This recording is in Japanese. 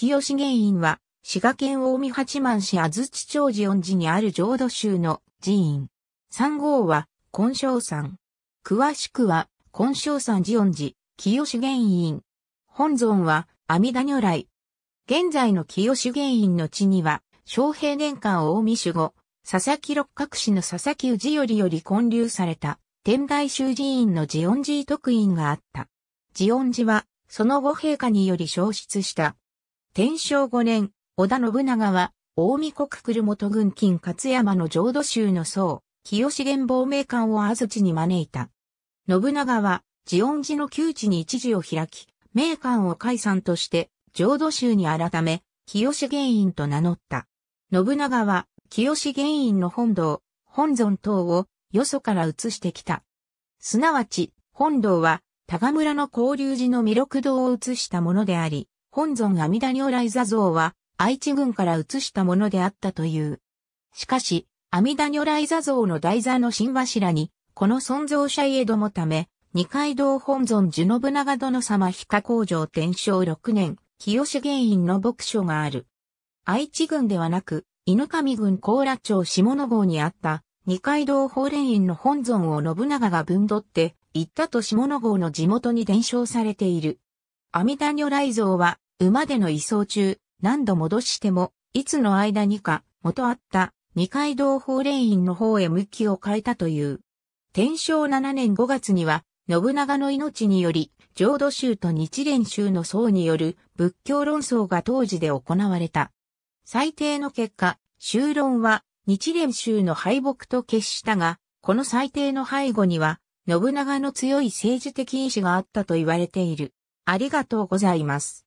清志原院は、滋賀県大見八幡市安土町寺恩寺にある浄土宗の寺院。三号は、根性山。詳しくは、根性山寺恩寺、清志原院。本尊は、阿弥陀如来。現在の清志原院の地には、昌平年間大見守護、佐々木六角氏の佐々木氏よりより建立された、天台宗寺院の寺恩寺特院があった。寺恩寺は、その後陛下により消失した天正5年、織田信長は、大江国留本軍金勝山の浄土宗の僧、清志源亡命官を安土に招いた。信長は、慈恩寺の窮地に一時を開き、名官を解散として、浄土宗に改め、清志源院と名乗った。信長は、清志源院の本堂、本尊等を、よそから移してきた。すなわち、本堂は、高村の交流寺の弥勒堂を移したものであり、本尊阿弥陀如来座像は愛知郡から移したものであったという。しかし、阿弥陀如来座像の台座の新柱に、この尊像者家どもため、二階堂本尊樹信長殿様非加工場天正六年、清原院の牧所がある。愛知郡ではなく、犬上郡高羅町下野郷にあった、二階堂法蓮院の本尊を信長が分取って、行ったと下野郷の地元に伝承されている。阿弥陀如来像は馬での移送中、何度戻しても、いつの間にか、元あった、二階堂法令院の方へ向きを変えたという。天正7年5月には、信長の命により、浄土宗と日蓮宗の僧による仏教論争が当時で行われた。最低の結果、修論は日蓮宗の敗北と決したが、この最低の背後には、信長の強い政治的意志があったと言われている。ありがとうございます。